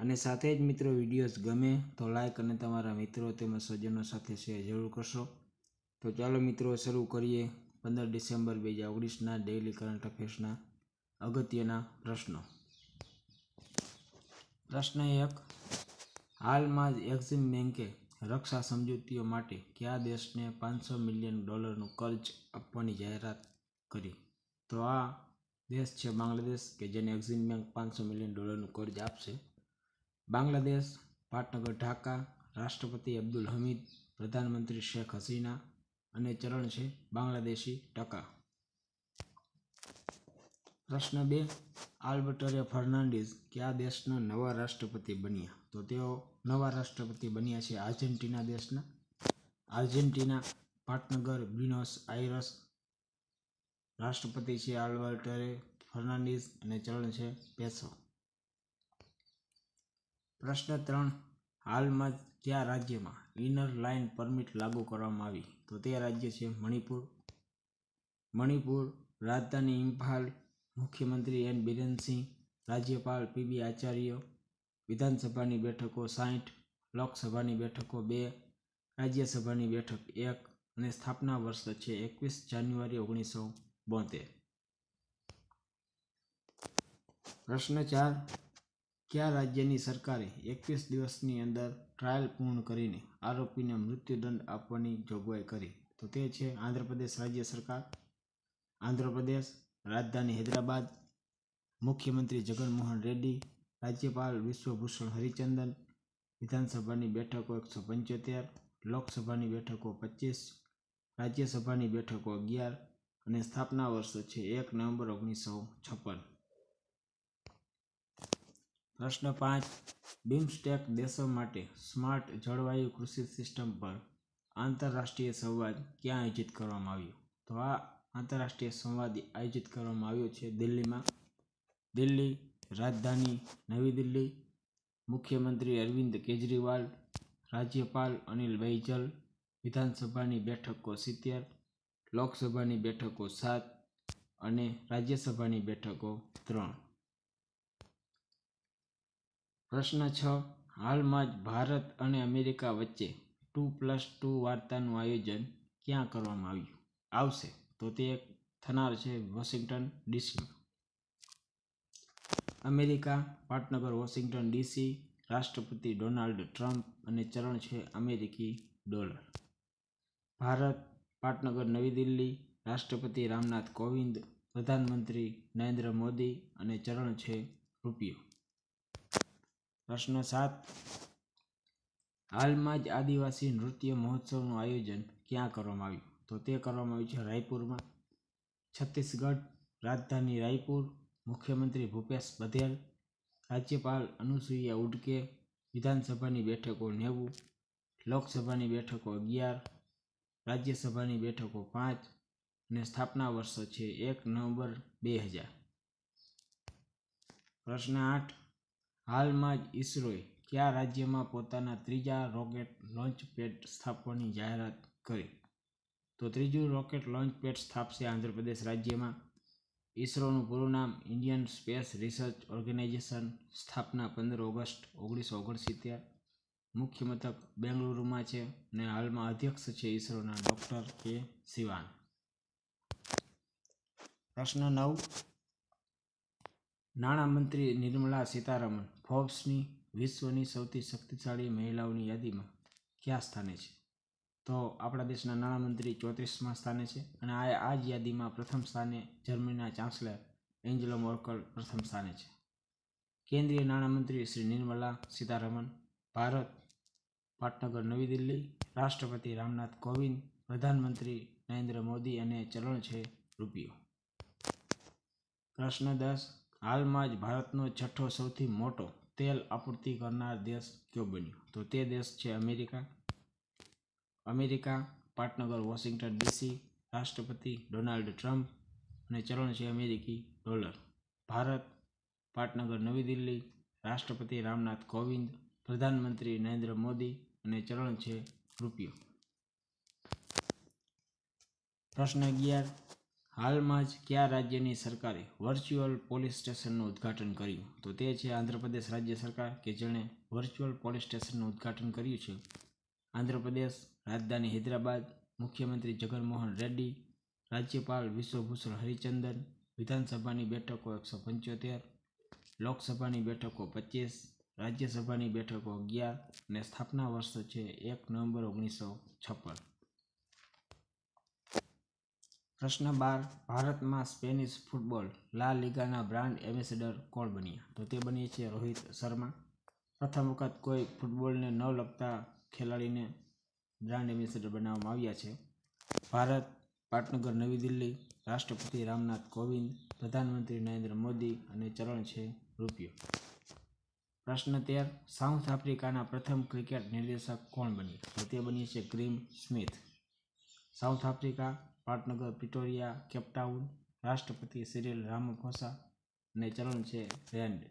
અને સાથે જ મિત્રો વિડીયોઝ ગમે તો લાઇક અને તમારા મિત્રો તેમજ સ્વજનો સાથે શેર જરૂર કરશો તો ચાલો મિત્રો શરૂ કરીએ પંદર ડિસેમ્બર બે હજાર ઓગણીસના ડેઇલી કરંટ અફેર્સના અગત્યના પ્રશ્નો પ્રશ્ન એક હાલમાં જ એક્ઝિમ બેન્કે રક્ષા સમજૂતીઓ માટે કયા દેશને પાંચસો મિલિયન ડોલરનું કર્જ આપવાની જાહેરાત કરી તો આ દેશ છે બાંગ્લાદેશ કે જેને એક્ઝિમ બેંક પાંચસો મિલિયન ડોલરનું કર્જ આપશે બાંગ્લાદેશ પાટનગર ઢાકા રાષ્ટ્રપતિ અબ્દુલ હમીદ પ્રધાનમંત્રી શેખ હસીના અને ચરણ છે બાંગ્લાદેશી ટકા પ્રશ્ન બે આલ્બર્ટરે ફર્નાન્ડિઝ કયા દેશના નવા રાષ્ટ્રપતિ બન્યા તો તેઓ નવા રાષ્ટ્રપતિ બન્યા છે આર્જેન્ટિના દેશના આર્જેન્ટિના પાટનગર બ્યુનોસ આયરસ રાષ્ટ્રપતિ છે આલ્બર્ટરે ફર્નાન્ડિઝ અને ચરણ છે પેસો પ્રશ્ન ત્રણ હાલમાં કયા રાજ્યમાં ઇનર લાઇન પરમિટ લાગુ કરવામાં આવી તો તે રાજ્ય છે મણિપુર મણિપુર રાજધાની ઇમ્ફાલ મુખ્યમંત્રી એન બિરેન સિંહ રાજ્યપાલ પીબી આચાર્ય વિધાનસભાની બેઠકો સાઠ લોકસભાની બેઠકો બે રાજ્યસભાની બેઠક એક અને સ્થાપના વર્ષ છે એકવીસ જાન્યુઆરી ઓગણીસો બોતેર પ્રશ્ન ચાર કયા રાજ્યની સરકારે એકવીસ દિવસની અંદર ટ્રાયલ પૂર્ણ કરીને આરોપીને મૃત્યુદંડ આપવાની જોગવાઈ કરી તો તે છે આંધ્રપ્રદેશ રાજ્ય સરકાર આંધ્રપ્રદેશ રાજધાની હૈદરાબાદ મુખ્યમંત્રી જગનમોહન રેડ્ડી રાજ્યપાલ વિશ્વભૂષણ હરિચંદન વિધાનસભાની બેઠકો એકસો પંચોતેર લોકસભાની બેઠકો પચીસ રાજ્યસભાની બેઠકો અગિયાર અને સ્થાપના વર્ષ છે એક નવેમ્બર ઓગણીસો છપ્પન પ્રશ્ન પાંચ બિમસ્ટેક દેશો માટે સ્માર્ટ જળવાયુ કૃષિ સિસ્ટમ પર આંતરરાષ્ટ્રીય સંવાદ ક્યાં આયોજિત કરવામાં આવ્યો તો આ આંતરરાષ્ટ્રીય સંવાદ આયોજિત કરવામાં આવ્યો છે દિલ્હીમાં દિલ્હી રાજધાની નવી દિલ્હી મુખ્યમંત્રી અરવિંદ કેજરીવાલ રાજ્યપાલ અનિલ બૈજલ વિધાનસભાની બેઠકો સિત્તેર લોકસભાની બેઠકો સાત અને રાજ્યસભાની બેઠકો ત્રણ પ્રશ્ન છ હાલમાં જ ભારત અને અમેરિકા વચ્ચે ટુ પ્લસ ટુ વાર્તાનું આયોજન ક્યાં કરવામાં આવ્યું આવશે તો તે એક થનાર છે વોશિંગ્ટન ડીસીમાં અમેરિકા પાટનગર વોશિંગ્ટન ડીસી રાષ્ટ્રપતિ ડોનાલ્ડ ટ્રમ્પ અને ચરણ છે અમેરિકી ડોલર ભારત પાટનગર નવી દિલ્હી રાષ્ટ્રપતિ રામનાથ કોવિંદ પ્રધાનમંત્રી નરેન્દ્ર મોદી અને ચરણ છે રૂપિયો પ્રશ્ન સાત હાલમાં જ આદિવાસી નૃત્ય મહોત્સવનું આયોજન ક્યાં કરવામાં આવ્યું તો તે કરવામાં આવ્યું છે રાયપુરમાં છત્તીસગઢ રાજધાની રાયપુર મુખ્યમંત્રી ભૂપેશ બધેલ રાજ્યપાલ અનુસૂયા ઉડકે વિધાનસભાની બેઠકો નેવું લોકસભાની બેઠકો અગિયાર રાજ્યસભાની બેઠકો પાંચ અને સ્થાપના વર્ષો છે એક નવેમ્બર બે હજાર પ્રશ્ન આઠ હાલમાં જ ઇસરોએ કયા રાજ્યમાં પોતાના ત્રીજા રોકેટ લોન્ચ પેડ સ્થાપવાની જાહેરાત કરી તો ત્રીજું રોકેટ લોન્ચ પેડ સ્થાપશે આંધ્રપ્રદેશ રાજ્યમાં ઇસરોનું પૂરું નામ ઇન્ડિયન સ્પેસ રિસર્ચ ઓર્ગેનાઇઝેશન સ્થાપના પંદર ઓગસ્ટ ઓગણીસો ઓગણસિત્તેર મુખ્ય મથક બેંગલુરુમાં છે અને હાલમાં અધ્યક્ષ છે ઇસરોના ડૉક્ટર કે શિવાન પ્રશ્ન નવ નાણામંત્રી નિર્મલા સીતારમણ ફોર્બ્સની વિશ્વની સૌથી શક્તિશાળી મહિલાઓની યાદીમાં કયા સ્થાને છે તો આપણા દેશના નાણામંત્રી ચોત્રીસમાં સ્થાને છે અને આ આ જ યાદીમાં પ્રથમ સ્થાને જર્મનીના ચાન્સલર એન્જલો મોર્કલ પ્રથમ સ્થાને છે કેન્દ્રીય નાણામંત્રી શ્રી નિર્મલા સીતારમણ ભારત પાટનગર નવી દિલ્હી રાષ્ટ્રપતિ રામનાથ કોવિંદ પ્રધાનમંત્રી નરેન્દ્ર મોદી અને ચલણ છે રૂપિયો પ્રશ્ન દસ હાલમાં જ ભારતનો છઠ્ઠો સૌથી મોટો તેલ આપૂર્તિ કરનાર દેશ કયો બન્યો તો તે દેશ છે અમેરિકા અમેરિકા પાટનગર વોશિંગ્ટન ડીસી રાષ્ટ્રપતિ ડોનાલ્ડ ટ્રમ્પ અને ચલણ છે અમેરિકી ડોલર ભારત પાટનગર નવી દિલ્હી રાષ્ટ્રપતિ રામનાથ કોવિંદ પ્રધાનમંત્રી નરેન્દ્ર મોદી અને ચલણ છે રૂપિયો પ્રશ્ન અગિયાર હાલમાં જ કયા રાજ્યની સરકારે વર્ચ્યુઅલ પોલીસ સ્ટેશનનું ઉદ્ઘાટન કર્યું તો તે છે આંધ્રપ્રદેશ રાજ્ય સરકાર કે જેણે વર્ચ્યુઅલ પોલીસ સ્ટેશનનું ઉદ્ઘાટન કર્યું છે આંધ્રપ્રદેશ રાજધાની હૈદરાબાદ મુખ્યમંત્રી જગનમોહન રેડ્ડી રાજ્યપાલ વિશ્વભૂષણ હરિચંદન વિધાનસભાની બેઠકો એકસો પંચોતેર લોકસભાની બેઠકો પચીસ રાજ્યસભાની બેઠકો અગિયાર અને સ્થાપના વર્ષ છે એક નવેમ્બર ઓગણીસો છપ્પન પ્રશ્ન બાર ભારતમાં સ્પેનિશ ફૂટબોલ લા લિગાના બ્રાન્ડ એમ્બેસેડર કોણ બન્યા તો તે બની છે રોહિત શર્મા પ્રથમ વખત કોઈ ફૂટબોલને ન લગતા ખેલાડીને બ્રાન્ડ એમ્બેસેડર બનાવવામાં આવ્યા છે ભારત પાટનગર નવી દિલ્હી રાષ્ટ્રપતિ રામનાથ કોવિંદ પ્રધાનમંત્રી નરેન્દ્ર મોદી અને ચરણ છે રૂપિયો પ્રશ્ન તેર સાઉથ આફ્રિકાના પ્રથમ ક્રિકેટ નિર્દેશક કોણ બન્યા તો તે બની છે ગ્રીમ સ્મિથ સાઉથ આફ્રિકા પાટનગર પિટોરિયા કેપટાઉન રાષ્ટ્રપતિ સિરિલ રામફોસા અને ચલણ છે રેન્ડ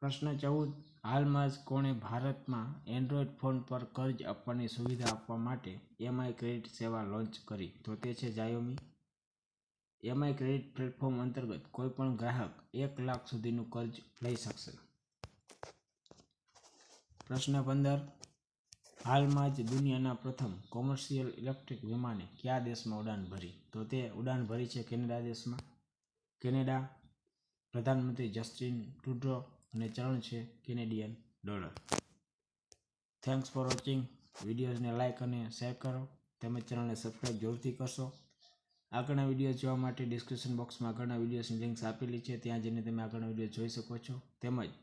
પ્રશ્ન ચૌદ હાલમાં જ કોણે ભારતમાં એન્ડ્રોઈડ ફોન પર કર્જ આપવાની સુવિધા આપવા માટે એમઆઈ ક્રેડિટ સેવા લોન્ચ કરી તો તે છે જાયોમી એમઆઈ ક્રેડિટ પ્લેટફોર્મ અંતર્ગત કોઈપણ ગ્રાહક એક લાખ સુધીનું કર્જ લઈ શકશે પ્રશ્ન પંદર હાલમાં જ દુનિયાના પ્રથમ કોમર્શિયલ ઇલેક્ટ્રિક વિમાને કયા દેશમાં ઉડાન ભરી તો તે ઉડાન ભરી છે કેનેડા દેશમાં કેનેડા પ્રધાનમંત્રી જસ્ટિન ટ્રુડો અને ચરણ છે Canadian dollar thanks for watching વિડીયોઝને લાઇક અને શેર કરો તેમજ ચેનલને સબસ્ક્રાઈબ જરૂરથી કરશો આગળના વિડીયો જોવા માટે ડિસ્ક્રિપ્શન બોક્સમાં આગળના વિડીયોની લિંક્સ આપેલી છે ત્યાં જઈને તમે આગળના વિડીયો જોઈ શકો છો તેમજ